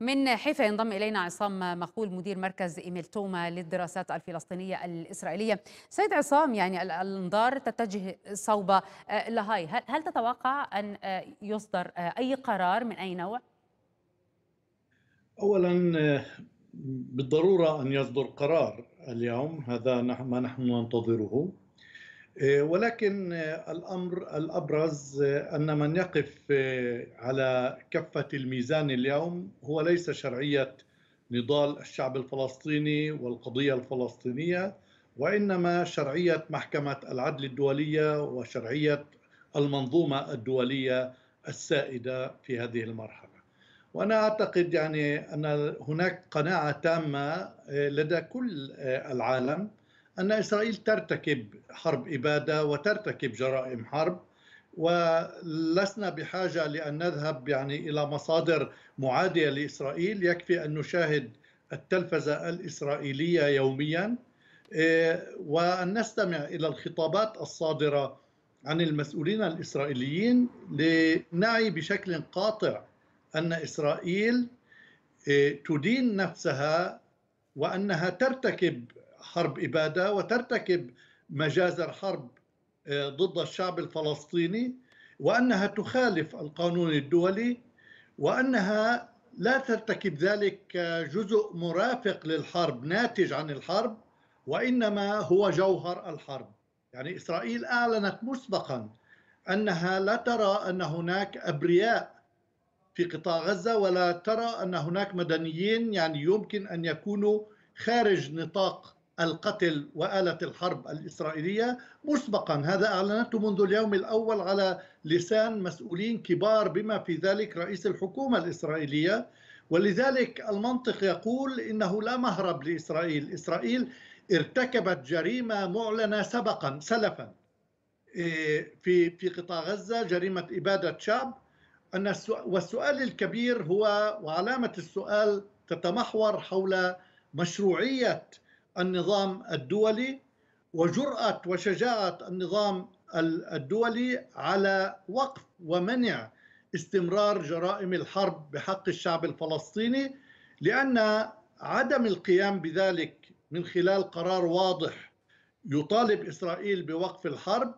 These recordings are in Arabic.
من حيفا ينضم الينا عصام مخول مدير مركز ايميل توما للدراسات الفلسطينيه الاسرائيليه. سيد عصام يعني الانظار تتجه صوب آه، لاهاي، هل, هل تتوقع ان آه، يصدر آه، اي قرار من اي نوع؟ اولا بالضروره ان يصدر قرار اليوم هذا ما نحن ننتظره آه، ولكن آه، الامر الابرز آه، ان من يقف على كفه الميزان اليوم هو ليس شرعيه نضال الشعب الفلسطيني والقضيه الفلسطينيه وانما شرعيه محكمه العدل الدوليه وشرعيه المنظومه الدوليه السائده في هذه المرحله. وانا اعتقد يعني ان هناك قناعه تامه لدى كل العالم أن إسرائيل ترتكب حرب إبادة وترتكب جرائم حرب ولسنا بحاجة لأن نذهب يعني إلى مصادر معادية لإسرائيل يكفي أن نشاهد التلفزة الإسرائيلية يوميا إيه، وأن نستمع إلى الخطابات الصادرة عن المسؤولين الإسرائيليين لنعي بشكل قاطع أن إسرائيل إيه، تدين نفسها وأنها ترتكب حرب إبادة وترتكب مجازر حرب آه، ضد الشعب الفلسطيني وأنها تخالف القانون الدولي وأنها لا ترتكب ذلك كجزء مرافق للحرب ناتج عن الحرب وإنما هو جوهر الحرب يعني إسرائيل أعلنت مسبقا أنها لا ترى أن هناك أبرياء في قطاع غزة ولا ترى أن هناك مدنيين يعني يمكن أن يكونوا خارج نطاق القتل وآلة الحرب الإسرائيلية مسبقا هذا أعلنته منذ اليوم الأول على لسان مسؤولين كبار بما في ذلك رئيس الحكومة الإسرائيلية ولذلك المنطق يقول إنه لا مهرب لإسرائيل إسرائيل ارتكبت جريمة معلنة سبقا سلفا إيه، في في قطاع غزة جريمة إبادة شعب أن والسؤال الكبير هو وعلامة السؤال تتمحور حول مشروعية النظام الدولي وجرأة وشجاعة النظام الدولي على وقف ومنع استمرار جرائم الحرب بحق الشعب الفلسطيني لأن عدم القيام بذلك من خلال قرار واضح يطالب إسرائيل بوقف الحرب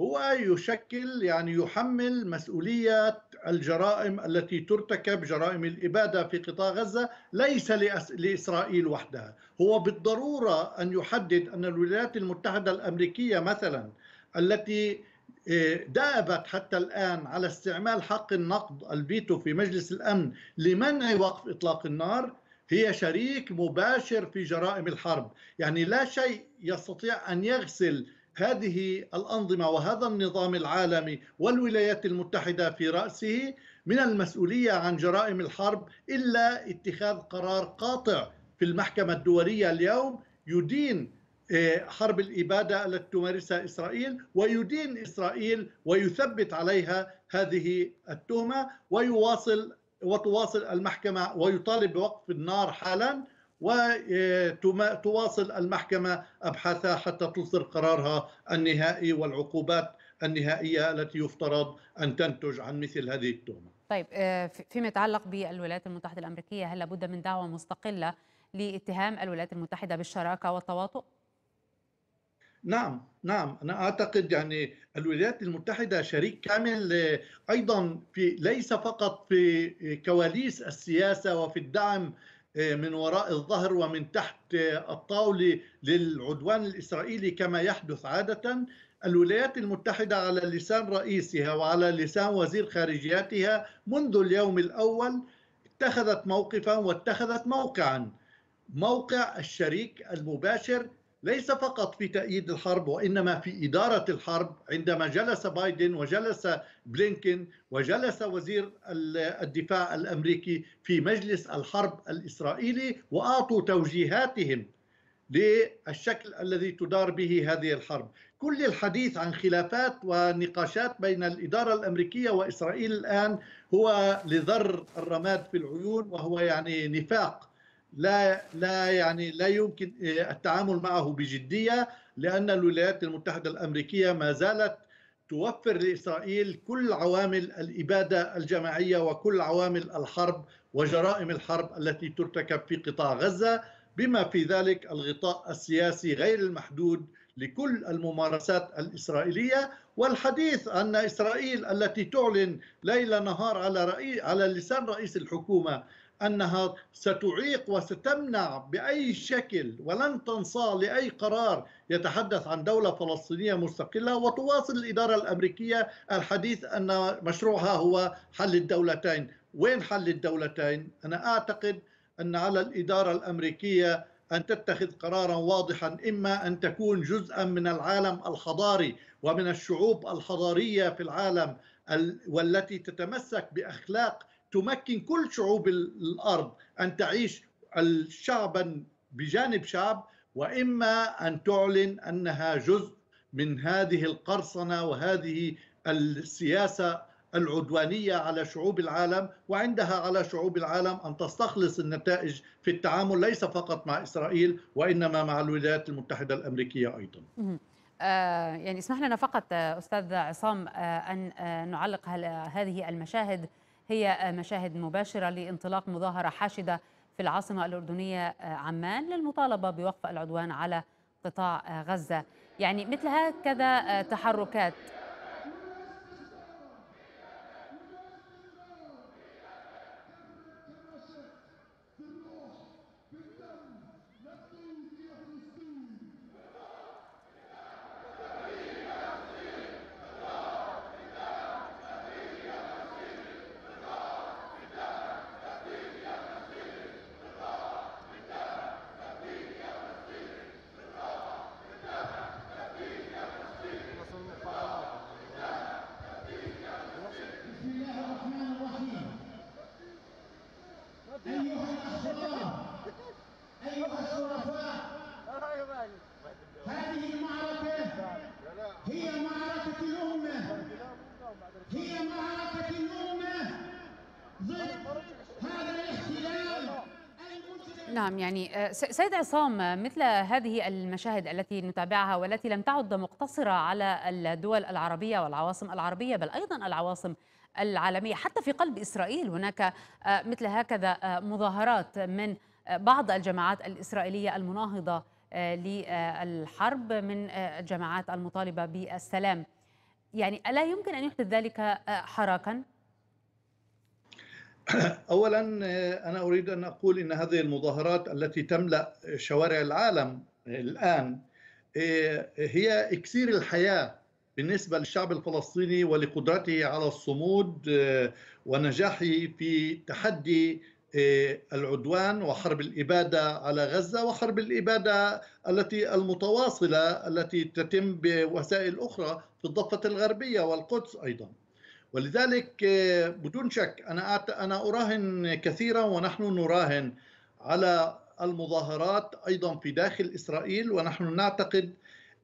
هو يشكل يعني يحمل مسؤولية الجرائم التي ترتكب جرائم الإبادة في قطاع غزة ليس لإسرائيل وحدها هو بالضرورة أن يحدد أن الولايات المتحدة الأمريكية مثلا التي آه، دأبت حتى الآن على استعمال حق النقد الفيتو في مجلس الأمن لمنع وقف إطلاق النار هي شريك مباشر في جرائم الحرب يعني لا شيء يستطيع أن يغسل هذه الأنظمة وهذا النظام العالمي والولايات المتحدة في رأسه من المسؤولية عن جرائم الحرب إلا اتخاذ قرار قاطع في المحكمة الدولية اليوم يدين آه، حرب الإبادة التي تمارسها إسرائيل ويدين إسرائيل ويثبت عليها هذه التهمة ويواصل وتواصل المحكمة ويطالب بوقف النار حالا وتواصل المحكمة أبحاثها حتى تصدر قرارها النهائي والعقوبات النهائية التي يفترض أن تنتج عن مثل هذه التهمة طيب آه، فيما يتعلق بالولايات المتحدة الأمريكية هل لابد من دعوة مستقلة لاتهام الولايات المتحدة بالشراكة والتواطؤ؟ نعم نعم انا اعتقد يعني الولايات المتحده شريك كامل آه، ايضا في ليس فقط في كواليس السياسه وفي الدعم إيه، من وراء الظهر ومن تحت الطاولة للعدوان الإسرائيلي كما يحدث عادة الولايات المتحدة على لسان رئيسها وعلى لسان وزير خارجيتها منذ اليوم الأول اتخذت موقفا واتخذت موقعا موقع الشريك المباشر ليس فقط في تأييد الحرب وإنما في إدارة الحرب عندما جلس بايدن وجلس بلينكين وجلس وزير الدفاع الأمريكي في مجلس الحرب الإسرائيلي وأعطوا توجيهاتهم للشكل الذي تدار به هذه الحرب كل الحديث عن خلافات ونقاشات بين الإدارة الأمريكية وإسرائيل الآن هو لذر الرماد في العيون وهو يعني نفاق لا لا يعني لا يمكن آه، التعامل معه بجديه لان الولايات المتحده الامريكيه ما زالت توفر لاسرائيل كل عوامل الاباده الجماعيه وكل عوامل الحرب وجرائم الحرب التي ترتكب في قطاع غزه بما في ذلك الغطاء السياسي غير المحدود لكل الممارسات الاسرائيليه والحديث ان اسرائيل التي تعلن ليل نهار على رئيس على لسان رئيس الحكومه أنها ستعيق وستمنع بأي شكل ولن تنصاع لأي قرار يتحدث عن دولة فلسطينية مستقلة وتواصل الإدارة الأمريكية الحديث أن مشروعها هو حل الدولتين وين حل الدولتين؟ أنا أعتقد أن على الإدارة الأمريكية أن تتخذ قرارا واضحا إما أن تكون جزءا من العالم الحضاري ومن الشعوب الحضارية في العالم والتي تتمسك بأخلاق تمكن كل شعوب الارض ان تعيش شعبا بجانب شعب واما ان تعلن انها جزء من هذه القرصنه وهذه السياسه العدوانيه على شعوب العالم وعندها على شعوب العالم ان تستخلص النتائج في التعامل ليس فقط مع اسرائيل وانما مع الولايات المتحده الامريكيه ايضا. آه، يعني اسمح لنا فقط آه، استاذ عصام آه، ان نعلق هذه المشاهد هي آه، مشاهد مباشرة لانطلاق مظاهرة حاشدة في العاصمة الأردنية آه، عمان للمطالبة بوقف العدوان على قطاع آه، غزة يعني مثل هكذا تحركات نعم يعني آه، سيد عصام مثل هذه المشاهد التي نتابعها والتي لم تعد مقتصرة على الدول العربية والعواصم العربية بل أيضا العواصم العالمية حتى في قلب إسرائيل هناك آه، مثل هكذا آه، مظاهرات من بعض الجماعات الإسرائيلية المناهضة للحرب من الجماعات المطالبة بالسلام يعني ألا يمكن أن يحدث ذلك حراكا؟ اولا آه، انا اريد ان اقول ان هذه المظاهرات التي تملا شوارع العالم الان آه، هي اكسير الحياه بالنسبه للشعب الفلسطيني ولقدرته على الصمود آه، ونجاحه في تحدي العدوان وحرب الاباده على غزه وحرب الاباده التي المتواصله التي تتم بوسائل اخرى في الضفه الغربيه والقدس ايضا. ولذلك آه، بدون شك انا انا اراهن كثيرا ونحن نراهن على المظاهرات ايضا في داخل اسرائيل ونحن نعتقد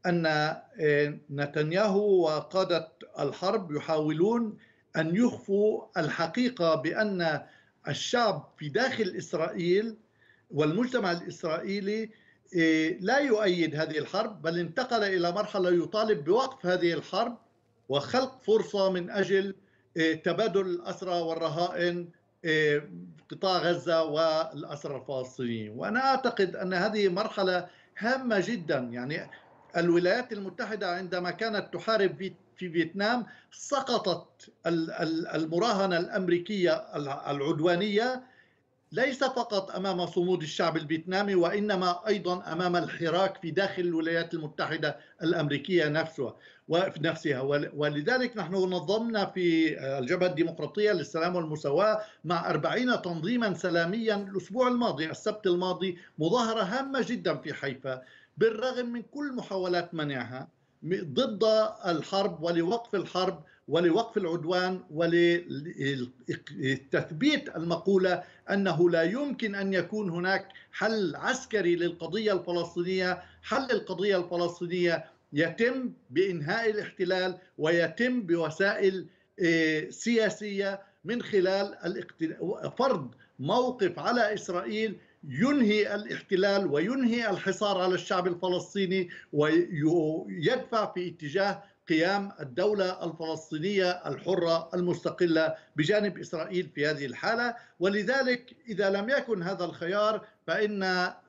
ان آه، نتنياهو وقاده الحرب يحاولون ان يخفوا الحقيقه بان الشعب في داخل اسرائيل والمجتمع الاسرائيلي آه، لا يؤيد هذه الحرب بل انتقل الى مرحله يطالب بوقف هذه الحرب وخلق فرصه من اجل إيه، تبادل الأسرى والرهائن إيه، قطاع غزة والأسرى الفلسطينيين وأنا أعتقد أن هذه مرحلة هامة جدا يعني الولايات المتحدة عندما كانت تحارب في فيتنام سقطت المراهنة الأمريكية العدوانية ليس فقط امام صمود الشعب الفيتنامي وانما ايضا امام الحراك في داخل الولايات المتحده الامريكيه نفسها نفسها ولذلك نحن نظمنا في آه، الجبهه الديمقراطيه للسلام والمساواه مع 40 تنظيما سلاميا الاسبوع الماضي السبت الماضي مظاهره هامه جدا في حيفا بالرغم من كل محاولات منعها ضد الحرب ولوقف الحرب ولوقف العدوان ولتثبيت المقولة أنه لا يمكن أن يكون هناك حل عسكري للقضية الفلسطينية حل القضية الفلسطينية يتم بإنهاء الاحتلال ويتم بوسائل آه، سياسية من خلال فرض موقف على إسرائيل ينهي الاحتلال وينهي الحصار على الشعب الفلسطيني ويدفع في اتجاه قيام الدولة الفلسطينية الحرة المستقلة بجانب إسرائيل في هذه الحالة ولذلك إذا لم يكن هذا الخيار فإن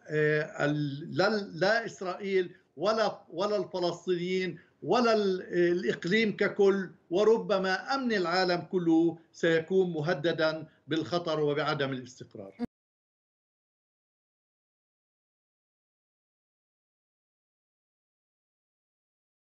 آه، لا إسرائيل ولا ولا الفلسطينيين ولا الإقليم ككل وربما أمن العالم كله سيكون مهددا بالخطر وبعدم الاستقرار